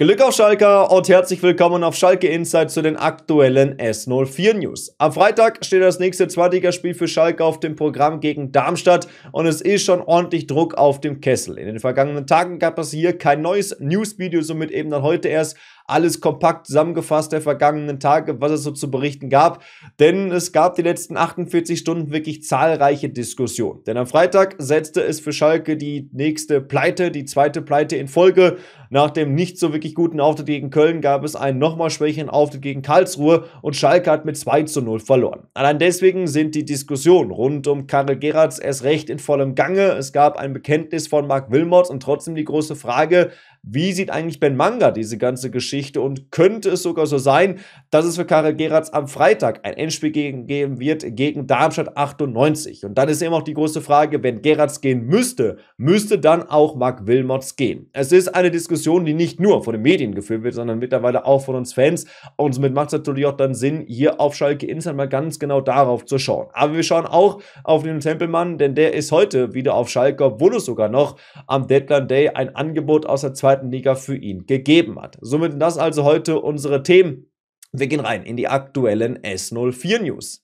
Glück auf Schalke und herzlich willkommen auf Schalke Insight zu den aktuellen S04 News. Am Freitag steht das nächste Zweitligaspiel für Schalke auf dem Programm gegen Darmstadt und es ist schon ordentlich Druck auf dem Kessel. In den vergangenen Tagen gab es hier kein neues Newsvideo, somit eben dann heute erst alles kompakt zusammengefasst der vergangenen Tage, was es so zu berichten gab. Denn es gab die letzten 48 Stunden wirklich zahlreiche Diskussionen. Denn am Freitag setzte es für Schalke die nächste Pleite, die zweite Pleite in Folge. Nach dem nicht so wirklich guten Auftritt gegen Köln gab es einen nochmal schwächeren Auftritt gegen Karlsruhe und Schalke hat mit 2 zu 0 verloren. Allein deswegen sind die Diskussionen rund um Karel Gerards erst recht in vollem Gange. Es gab ein Bekenntnis von Marc Wilmots und trotzdem die große Frage, wie sieht eigentlich Ben Manga diese ganze Geschichte und könnte es sogar so sein, dass es für Karel Geratz am Freitag ein Endspiel geben wird gegen Darmstadt 98? Und dann ist eben auch die große Frage, wenn Geratz gehen müsste, müsste dann auch Marc Wilmots gehen. Es ist eine Diskussion, die nicht nur von den Medien geführt wird, sondern mittlerweile auch von uns Fans. Und somit macht es natürlich auch dann Sinn, hier auf Schalke Insel mal ganz genau darauf zu schauen. Aber wir schauen auch auf den Tempelmann, denn der ist heute wieder auf Schalke, obwohl es sogar noch am Deadline Day ein Angebot aus der zweiten zweiten Liga für ihn gegeben hat. Somit das also heute unsere Themen. Wir gehen rein in die aktuellen S04 News.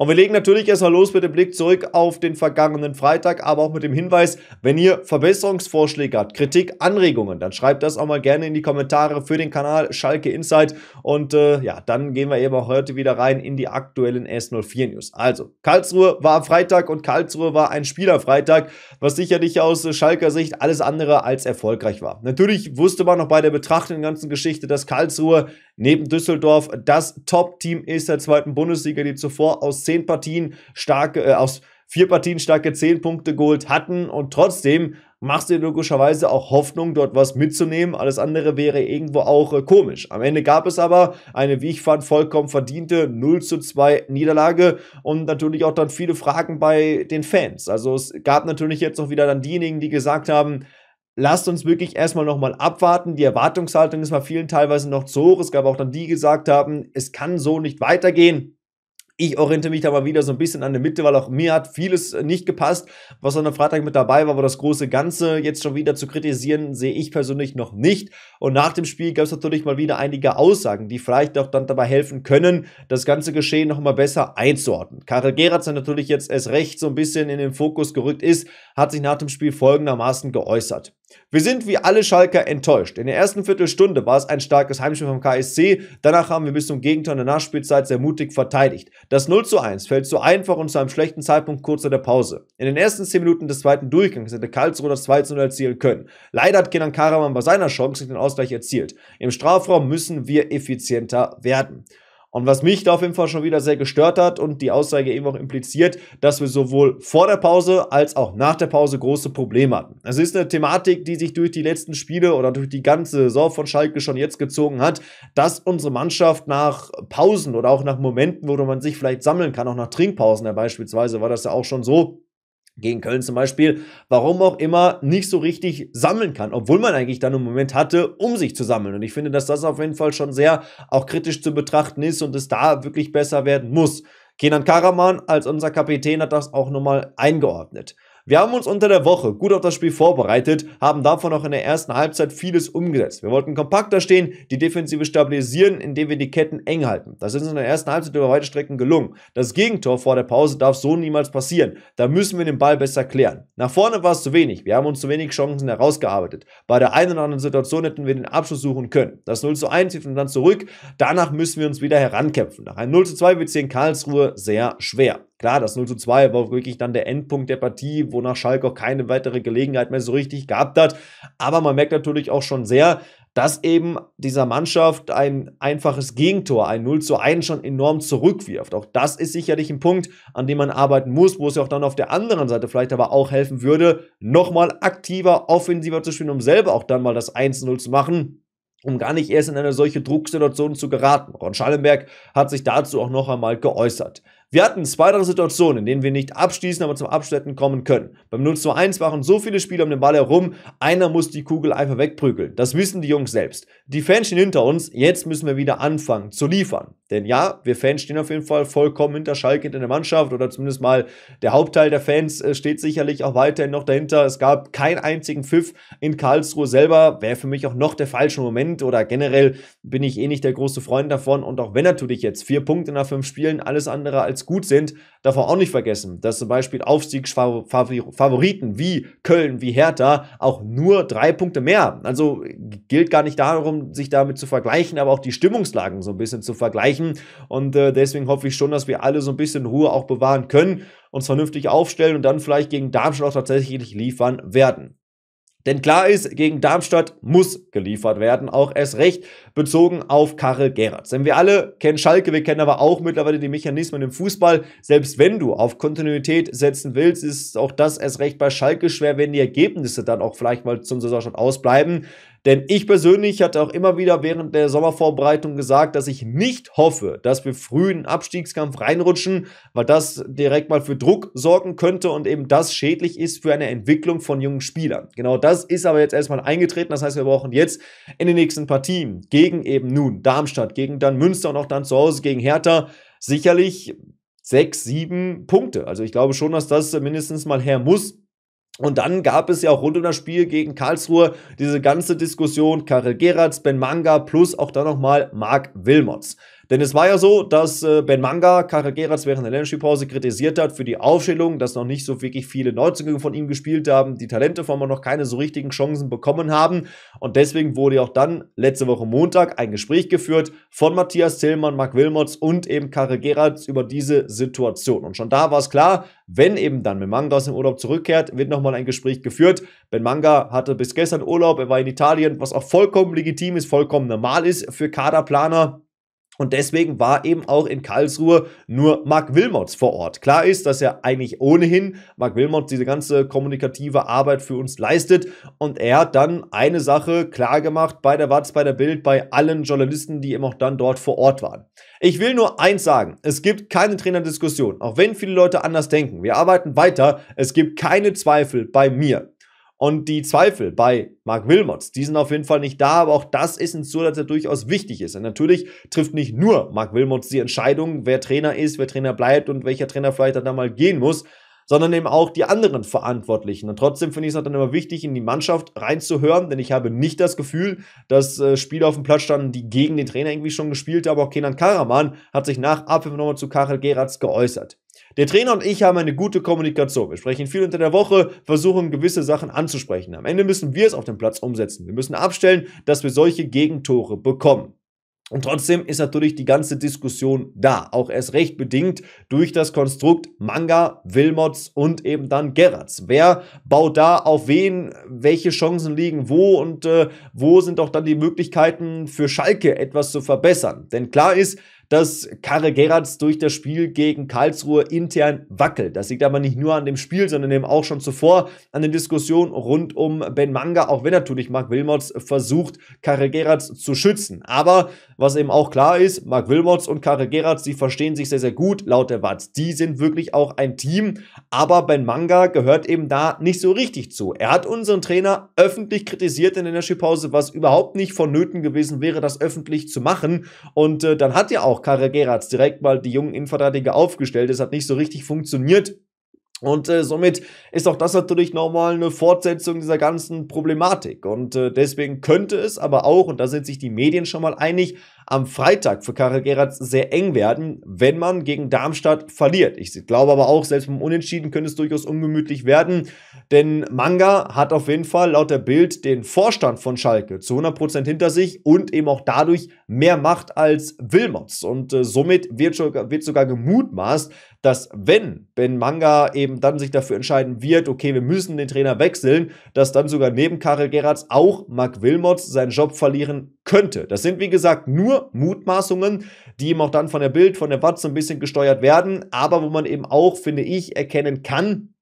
Und wir legen natürlich erstmal los mit dem Blick zurück auf den vergangenen Freitag, aber auch mit dem Hinweis, wenn ihr Verbesserungsvorschläge habt, Kritik, Anregungen, dann schreibt das auch mal gerne in die Kommentare für den Kanal Schalke Insight. Und äh, ja, dann gehen wir eben auch heute wieder rein in die aktuellen S04 News. Also, Karlsruhe war am Freitag und Karlsruhe war ein Spielerfreitag, was sicherlich aus Schalker Sicht alles andere als erfolgreich war. Natürlich wusste man noch bei der Betrachtung ganzen Geschichte, dass Karlsruhe neben Düsseldorf das Top-Team ist der zweiten Bundesliga, die zuvor aus zehn Partien starke, äh, aus vier Partien starke zehn Punkte geholt hatten und trotzdem machst du logischerweise auch Hoffnung, dort was mitzunehmen. Alles andere wäre irgendwo auch äh, komisch. Am Ende gab es aber eine, wie ich fand, vollkommen verdiente 0 zu 2 Niederlage und natürlich auch dann viele Fragen bei den Fans. Also es gab natürlich jetzt auch wieder dann diejenigen, die gesagt haben, lasst uns wirklich erstmal nochmal abwarten. Die Erwartungshaltung ist bei vielen teilweise noch zu hoch. Es gab auch dann die, die gesagt haben, es kann so nicht weitergehen. Ich orientiere mich da mal wieder so ein bisschen an der Mitte, weil auch mir hat vieles äh, nicht gepasst, was an einem Freitag mit dabei war, aber das große Ganze jetzt schon wieder zu kritisieren, sehe ich persönlich noch nicht. Und nach dem Spiel gab es natürlich mal wieder einige Aussagen, die vielleicht auch dann dabei helfen können, das ganze Geschehen nochmal besser einzuordnen. Karel Geratz, der natürlich jetzt erst recht so ein bisschen in den Fokus gerückt ist, hat sich nach dem Spiel folgendermaßen geäußert. Wir sind wie alle Schalker enttäuscht. In der ersten Viertelstunde war es ein starkes Heimspiel vom KSC. Danach haben wir bis zum Gegentor in der Nachspielzeit sehr mutig verteidigt. Das 0 zu 1 fällt zu einfach und zu einem schlechten Zeitpunkt kurz vor der Pause. In den ersten 10 Minuten des zweiten Durchgangs hätte Karlsruhe das 2 zu 0 erzielen können. Leider hat Kenan Karaman bei seiner Chance den Ausgleich erzielt. Im Strafraum müssen wir effizienter werden. Und was mich da auf jeden Fall schon wieder sehr gestört hat und die Aussage eben auch impliziert, dass wir sowohl vor der Pause als auch nach der Pause große Probleme hatten. Also es ist eine Thematik, die sich durch die letzten Spiele oder durch die ganze Saison von Schalke schon jetzt gezogen hat, dass unsere Mannschaft nach Pausen oder auch nach Momenten, wo man sich vielleicht sammeln kann, auch nach Trinkpausen ja beispielsweise, war das ja auch schon so, gegen Köln zum Beispiel, warum auch immer nicht so richtig sammeln kann, obwohl man eigentlich dann einen Moment hatte, um sich zu sammeln. Und ich finde, dass das auf jeden Fall schon sehr auch kritisch zu betrachten ist und es da wirklich besser werden muss. Kenan Karaman als unser Kapitän hat das auch nochmal eingeordnet. Wir haben uns unter der Woche gut auf das Spiel vorbereitet, haben davon auch in der ersten Halbzeit vieles umgesetzt. Wir wollten kompakter stehen, die Defensive stabilisieren, indem wir die Ketten eng halten. Das ist uns in der ersten Halbzeit über weite Strecken gelungen. Das Gegentor vor der Pause darf so niemals passieren. Da müssen wir den Ball besser klären. Nach vorne war es zu wenig. Wir haben uns zu wenig Chancen herausgearbeitet. Bei der einen oder anderen Situation hätten wir den Abschluss suchen können. Das 0 zu 1 hilft uns dann zurück. Danach müssen wir uns wieder herankämpfen. Nach einem 0 zu 2 wird es in Karlsruhe sehr schwer. Klar, das 0 zu 2 war wirklich dann der Endpunkt der Partie, wonach Schalke auch keine weitere Gelegenheit mehr so richtig gehabt hat. Aber man merkt natürlich auch schon sehr, dass eben dieser Mannschaft ein einfaches Gegentor, ein 0 zu 1 schon enorm zurückwirft. Auch das ist sicherlich ein Punkt, an dem man arbeiten muss, wo es ja auch dann auf der anderen Seite vielleicht aber auch helfen würde, nochmal aktiver, offensiver zu spielen, um selber auch dann mal das 1-0 zu machen um gar nicht erst in eine solche Drucksituation zu geraten. Ron Schallenberg hat sich dazu auch noch einmal geäußert. Wir hatten zwei, drei Situationen, in denen wir nicht abschließen, aber zum Abschletten kommen können. Beim 0 zu 1 waren so viele Spieler um den Ball herum, einer muss die Kugel einfach wegprügeln. Das wissen die Jungs selbst. Die Fans stehen hinter uns, jetzt müssen wir wieder anfangen zu liefern. Denn ja, wir Fans stehen auf jeden Fall vollkommen hinter Schalke, hinter der Mannschaft oder zumindest mal der Hauptteil der Fans äh, steht sicherlich auch weiterhin noch dahinter. Es gab keinen einzigen Pfiff in Karlsruhe selber. Wäre für mich auch noch der falsche Moment oder generell bin ich eh nicht der große Freund davon. Und auch wenn natürlich jetzt vier Punkte nach fünf Spielen alles andere als gut sind, darf man auch nicht vergessen, dass zum Beispiel Aufstiegsfavoriten wie Köln, wie Hertha auch nur drei Punkte mehr haben. Also gilt gar nicht darum, sich damit zu vergleichen, aber auch die Stimmungslagen so ein bisschen zu vergleichen. Und äh, deswegen hoffe ich schon, dass wir alle so ein bisschen Ruhe auch bewahren können, uns vernünftig aufstellen und dann vielleicht gegen Darmstadt auch tatsächlich liefern werden. Denn klar ist, gegen Darmstadt muss geliefert werden, auch erst recht bezogen auf Karel Gerrards. Denn wir alle kennen Schalke, wir kennen aber auch mittlerweile die Mechanismen im Fußball. Selbst wenn du auf Kontinuität setzen willst, ist auch das erst recht bei Schalke schwer, wenn die Ergebnisse dann auch vielleicht mal zum Saisonstart ausbleiben. Denn ich persönlich hatte auch immer wieder während der Sommervorbereitung gesagt, dass ich nicht hoffe, dass wir früh in den Abstiegskampf reinrutschen, weil das direkt mal für Druck sorgen könnte und eben das schädlich ist für eine Entwicklung von jungen Spielern. Genau das ist aber jetzt erstmal eingetreten. Das heißt, wir brauchen jetzt in den nächsten Partien gegen eben nun Darmstadt, gegen dann Münster und auch dann zu Hause gegen Hertha sicherlich sechs, sieben Punkte. Also ich glaube schon, dass das mindestens mal her muss. Und dann gab es ja auch rund um das Spiel gegen Karlsruhe diese ganze Diskussion Karel Geratz, Ben Manga plus auch dann nochmal Marc Wilmots. Denn es war ja so, dass äh, Ben Manga Karageras während der Länderspielpause kritisiert hat für die Aufstellung, dass noch nicht so wirklich viele Neuzugänge von ihm gespielt haben, die Talente von ihm noch keine so richtigen Chancen bekommen haben. Und deswegen wurde ja auch dann letzte Woche Montag ein Gespräch geführt von Matthias Tillmann, Mark Wilmots und eben Karageras über diese Situation. Und schon da war es klar, wenn eben dann Ben Manga aus dem Urlaub zurückkehrt, wird nochmal ein Gespräch geführt. Ben Manga hatte bis gestern Urlaub, er war in Italien, was auch vollkommen legitim ist, vollkommen normal ist für Kaderplaner. Und deswegen war eben auch in Karlsruhe nur Mark Wilmots vor Ort. Klar ist, dass er eigentlich ohnehin Mark Wilmot diese ganze kommunikative Arbeit für uns leistet. Und er hat dann eine Sache klar gemacht bei der Watz, bei der Bild, bei allen Journalisten, die eben auch dann dort vor Ort waren. Ich will nur eins sagen. Es gibt keine Trainerdiskussion. Auch wenn viele Leute anders denken. Wir arbeiten weiter. Es gibt keine Zweifel bei mir und die Zweifel bei Mark Wilmots, die sind auf jeden Fall nicht da, aber auch das ist ein Zusatz, der durchaus wichtig ist. Und natürlich trifft nicht nur Mark Wilmots die Entscheidung, wer Trainer ist, wer Trainer bleibt und welcher Trainer vielleicht dann mal gehen muss, sondern eben auch die anderen Verantwortlichen. Und trotzdem finde ich es halt dann immer wichtig, in die Mannschaft reinzuhören, denn ich habe nicht das Gefühl, dass äh, Spieler auf dem Platz standen, die gegen den Trainer irgendwie schon gespielt haben. Auch Kenan Karaman hat sich nach Abpfiff nochmal zu Karel Geratz geäußert. Der Trainer und ich haben eine gute Kommunikation. Wir sprechen viel unter der Woche, versuchen gewisse Sachen anzusprechen. Am Ende müssen wir es auf dem Platz umsetzen. Wir müssen abstellen, dass wir solche Gegentore bekommen. Und trotzdem ist natürlich die ganze Diskussion da, auch erst recht bedingt durch das Konstrukt Manga, Wilmots und eben dann Gerrards. Wer baut da auf wen, welche Chancen liegen wo und äh, wo sind auch dann die Möglichkeiten für Schalke etwas zu verbessern. Denn klar ist, dass Karre Gerards durch das Spiel gegen Karlsruhe intern wackelt. Das liegt aber nicht nur an dem Spiel, sondern eben auch schon zuvor an den Diskussionen rund um Ben Manga, auch wenn natürlich Mark Wilmots versucht, Karre Gerards zu schützen. Aber was eben auch klar ist, Mark Wilmots und Karre Gerards, die verstehen sich sehr, sehr gut, laut der Watz. Die sind wirklich auch ein Team, aber Ben Manga gehört eben da nicht so richtig zu. Er hat unseren Trainer öffentlich kritisiert in der Pause, was überhaupt nicht vonnöten gewesen wäre, das öffentlich zu machen. Und äh, dann hat er auch auch Karel Geratz direkt mal die jungen Innenverteidiger aufgestellt. Es hat nicht so richtig funktioniert und äh, somit ist auch das natürlich nochmal eine Fortsetzung dieser ganzen Problematik. Und äh, deswegen könnte es aber auch, und da sind sich die Medien schon mal einig, am Freitag für Karel Geratz sehr eng werden, wenn man gegen Darmstadt verliert. Ich glaube aber auch, selbst beim Unentschieden könnte es durchaus ungemütlich werden, denn Manga hat auf jeden Fall laut der Bild den Vorstand von Schalke zu 100% hinter sich und eben auch dadurch mehr Macht als Wilmots. Und äh, somit wird, schon, wird sogar gemutmaßt, dass wenn Ben Manga eben dann sich dafür entscheiden wird, okay, wir müssen den Trainer wechseln, dass dann sogar neben Karel Gerrards auch Mark Wilmots seinen Job verlieren könnte. Das sind wie gesagt nur Mutmaßungen, die eben auch dann von der Bild, von der Watt so ein bisschen gesteuert werden, aber wo man eben auch, finde ich, erkennen kann,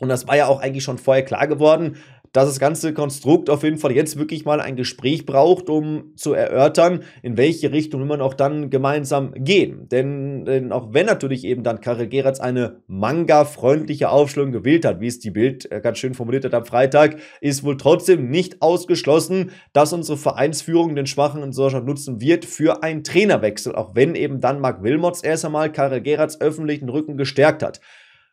und das war ja auch eigentlich schon vorher klar geworden, dass das ganze Konstrukt auf jeden Fall jetzt wirklich mal ein Gespräch braucht, um zu erörtern, in welche Richtung wir man auch dann gemeinsam gehen. Denn, denn auch wenn natürlich eben dann Karel Geratz eine manga-freundliche Aufstellung gewählt hat, wie es die Bild äh, ganz schön formuliert hat am Freitag, ist wohl trotzdem nicht ausgeschlossen, dass unsere Vereinsführung den Schwachen in Deutschland nutzen wird für einen Trainerwechsel, auch wenn eben dann Marc Wilmots erst einmal Karel Geratz öffentlichen Rücken gestärkt hat.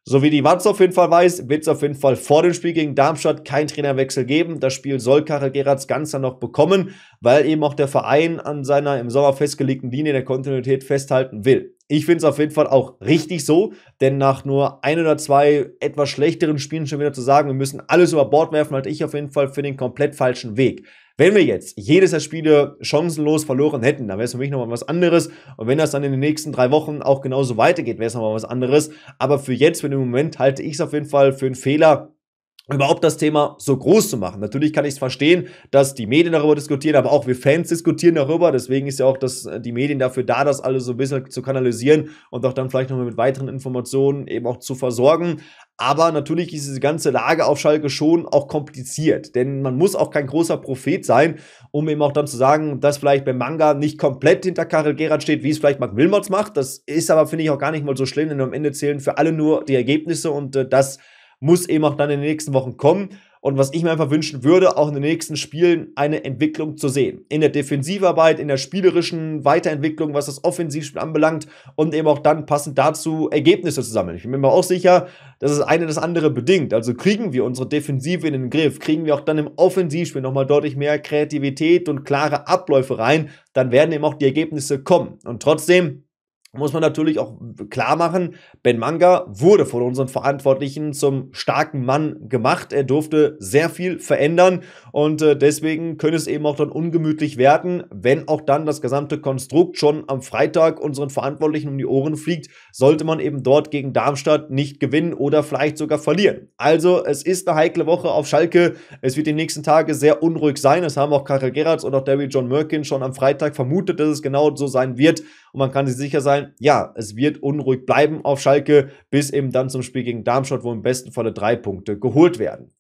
So wie die Watz auf jeden Fall weiß, wird es auf jeden Fall vor dem Spiel gegen Darmstadt keinen Trainerwechsel geben. Das Spiel soll Karel Gerards ganzer noch bekommen, weil eben auch der Verein an seiner im Sommer festgelegten Linie der Kontinuität festhalten will. Ich finde es auf jeden Fall auch richtig so, denn nach nur ein oder zwei etwas schlechteren Spielen schon wieder zu sagen, wir müssen alles über Bord werfen, halte ich auf jeden Fall für den komplett falschen Weg. Wenn wir jetzt jedes der Spiele chancenlos verloren hätten, dann wäre es für mich nochmal was anderes. Und wenn das dann in den nächsten drei Wochen auch genauso weitergeht, wäre es nochmal was anderes. Aber für jetzt, für den Moment, halte ich es auf jeden Fall für einen Fehler, überhaupt das Thema so groß zu machen. Natürlich kann ich es verstehen, dass die Medien darüber diskutieren, aber auch wir Fans diskutieren darüber. Deswegen ist ja auch das, äh, die Medien dafür da, das alles so ein bisschen zu kanalisieren und auch dann vielleicht nochmal mit weiteren Informationen eben auch zu versorgen. Aber natürlich ist diese ganze Lage auf Schalke schon auch kompliziert, denn man muss auch kein großer Prophet sein, um eben auch dann zu sagen, dass vielleicht beim Manga nicht komplett hinter Karel Gerard steht, wie es vielleicht Mark Wilmots macht. Das ist aber, finde ich, auch gar nicht mal so schlimm, denn am Ende zählen für alle nur die Ergebnisse und äh, das muss eben auch dann in den nächsten Wochen kommen. Und was ich mir einfach wünschen würde, auch in den nächsten Spielen eine Entwicklung zu sehen. In der Defensivarbeit, in der spielerischen Weiterentwicklung, was das Offensivspiel anbelangt und eben auch dann passend dazu Ergebnisse zu sammeln. Ich bin mir auch sicher, dass es eine das andere bedingt. Also kriegen wir unsere Defensive in den Griff, kriegen wir auch dann im Offensivspiel nochmal deutlich mehr Kreativität und klare Abläufe rein, dann werden eben auch die Ergebnisse kommen. Und trotzdem muss man natürlich auch klar machen, Ben Manga wurde von unseren Verantwortlichen zum starken Mann gemacht. Er durfte sehr viel verändern und äh, deswegen könnte es eben auch dann ungemütlich werden, wenn auch dann das gesamte Konstrukt schon am Freitag unseren Verantwortlichen um die Ohren fliegt, sollte man eben dort gegen Darmstadt nicht gewinnen oder vielleicht sogar verlieren. Also es ist eine heikle Woche auf Schalke. Es wird die nächsten Tage sehr unruhig sein. Das haben auch Karel Gerrards und auch David John Merkin schon am Freitag vermutet, dass es genau so sein wird. Und man kann sich sicher sein, ja, es wird unruhig bleiben auf Schalke, bis eben dann zum Spiel gegen Darmstadt, wo im besten Falle drei Punkte geholt werden.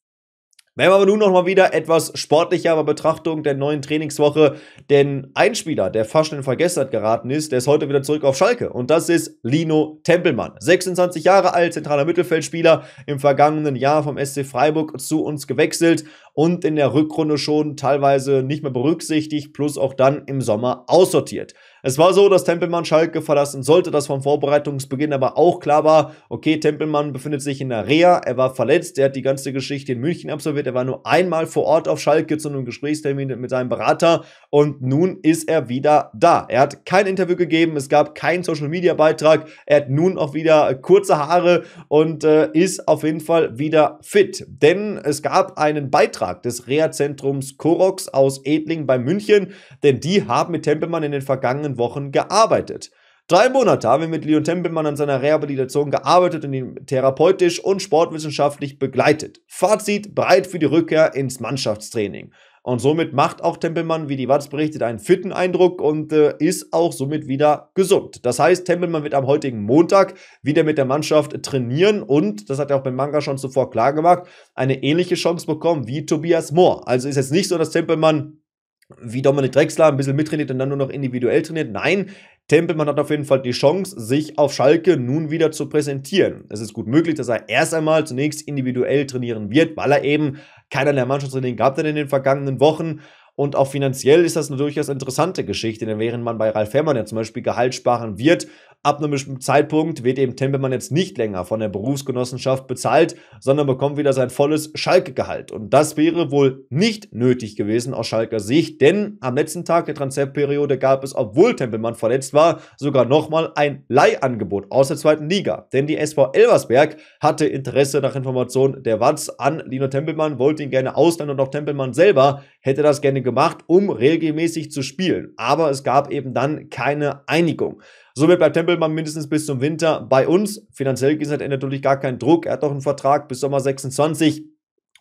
Wenn wir aber nun nochmal wieder etwas sportlicher bei Betrachtung der neuen Trainingswoche, denn ein Spieler, der fast in Vergessenheit geraten ist, der ist heute wieder zurück auf Schalke und das ist Lino Tempelmann. 26 Jahre alt, zentraler Mittelfeldspieler, im vergangenen Jahr vom SC Freiburg zu uns gewechselt und in der Rückrunde schon teilweise nicht mehr berücksichtigt, plus auch dann im Sommer aussortiert. Es war so, dass Tempelmann Schalke verlassen sollte, das vom Vorbereitungsbeginn aber auch klar war, okay, Tempelmann befindet sich in der Reha, er war verletzt, er hat die ganze Geschichte in München absolviert, er war nur einmal vor Ort auf Schalke zu einem Gesprächstermin mit seinem Berater und nun ist er wieder da. Er hat kein Interview gegeben, es gab keinen Social-Media-Beitrag, er hat nun auch wieder kurze Haare und äh, ist auf jeden Fall wieder fit, denn es gab einen Beitrag Beirat des Reha-Zentrums Korox aus Edling bei München, denn die haben mit Tempelmann in den vergangenen Wochen gearbeitet. Drei Monate haben wir mit Leon Tempelmann an seiner Rehabilitation gearbeitet und ihn therapeutisch und sportwissenschaftlich begleitet. Fazit, bereit für die Rückkehr ins Mannschaftstraining. Und somit macht auch Tempelmann, wie die Watz berichtet, einen fitten Eindruck und äh, ist auch somit wieder gesund. Das heißt, Tempelmann wird am heutigen Montag wieder mit der Mannschaft trainieren und, das hat er auch beim Manga schon zuvor klar gemacht, eine ähnliche Chance bekommen wie Tobias Mohr. Also ist jetzt nicht so, dass Tempelmann wie Dominik Drexler ein bisschen mittrainiert und dann nur noch individuell trainiert. Nein, Tempelmann hat auf jeden Fall die Chance, sich auf Schalke nun wieder zu präsentieren. Es ist gut möglich, dass er erst einmal zunächst individuell trainieren wird, weil er eben keiner der Mannschaftstraining gab denn in den vergangenen Wochen. Und auch finanziell ist das eine durchaus interessante Geschichte, denn während man bei Ralf Herrmann ja zum Beispiel Gehalt sparen wird, ab einem bestimmten Zeitpunkt wird eben Tempelmann jetzt nicht länger von der Berufsgenossenschaft bezahlt, sondern bekommt wieder sein volles Schalke-Gehalt. Und das wäre wohl nicht nötig gewesen aus Schalker Sicht, denn am letzten Tag der Transferperiode gab es, obwohl Tempelmann verletzt war, sogar nochmal ein Leihangebot aus der zweiten Liga. Denn die SV Elversberg hatte Interesse nach Informationen der Watz an Lino Tempelmann, wollte ihn gerne ausleihen und auch Tempelmann selber hätte das gerne gemacht, um regelmäßig zu spielen. Aber es gab eben dann keine Einigung. Somit bleibt Tempelmann mindestens bis zum Winter bei uns. Finanziell gesehen hat er natürlich gar keinen Druck. Er hat doch einen Vertrag bis Sommer 26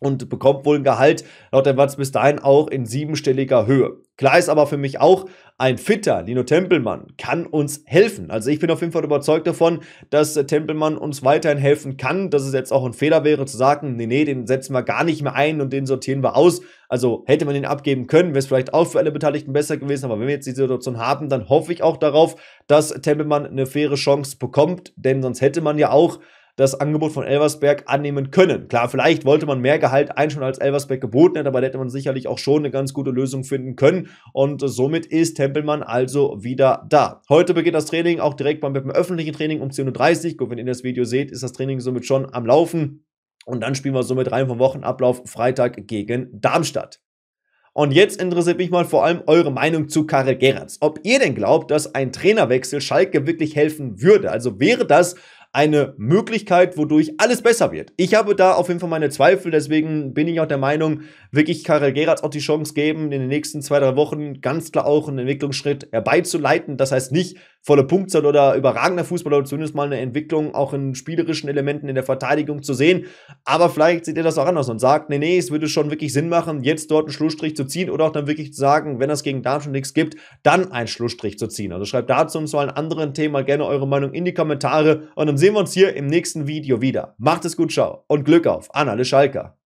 und bekommt wohl ein Gehalt laut der Watz bis dahin auch in siebenstelliger Höhe. Klar ist aber für mich auch, ein fitter Lino Tempelmann kann uns helfen. Also ich bin auf jeden Fall überzeugt davon, dass Tempelmann uns weiterhin helfen kann, dass es jetzt auch ein Fehler wäre zu sagen, nee, nee, den setzen wir gar nicht mehr ein und den sortieren wir aus. Also hätte man den abgeben können, wäre es vielleicht auch für alle Beteiligten besser gewesen. Aber wenn wir jetzt die Situation haben, dann hoffe ich auch darauf, dass Tempelmann eine faire Chance bekommt, denn sonst hätte man ja auch das Angebot von Elversberg annehmen können. Klar, vielleicht wollte man mehr Gehalt einstellen, als Elversberg geboten hätte, aber da hätte man sicherlich auch schon eine ganz gute Lösung finden können. Und somit ist Tempelmann also wieder da. Heute beginnt das Training auch direkt beim öffentlichen Training um 10.30 Uhr. Gut, wenn ihr das Video seht, ist das Training somit schon am Laufen. Und dann spielen wir somit rein vom Wochenablauf Freitag gegen Darmstadt. Und jetzt interessiert mich mal vor allem eure Meinung zu Karel Gerrans. Ob ihr denn glaubt, dass ein Trainerwechsel Schalke wirklich helfen würde? Also wäre das eine Möglichkeit, wodurch alles besser wird. Ich habe da auf jeden Fall meine Zweifel, deswegen bin ich auch der Meinung, wirklich Karel Geratz auch die Chance geben, in den nächsten zwei, drei Wochen ganz klar auch einen Entwicklungsschritt herbeizuleiten. Das heißt nicht, volle Punktzahl oder überragender Fußballer oder zumindest mal eine Entwicklung auch in spielerischen Elementen in der Verteidigung zu sehen. Aber vielleicht seht ihr das auch anders und sagt, nee, nee, es würde schon wirklich Sinn machen, jetzt dort einen Schlussstrich zu ziehen oder auch dann wirklich zu sagen, wenn es gegen Darmstadt nichts gibt, dann einen Schlussstrich zu ziehen. Also schreibt dazu und zu allen anderen Themen gerne eure Meinung in die Kommentare und dann sehen wir uns hier im nächsten Video wieder. Macht es gut, ciao und Glück auf. Anna Le Schalker.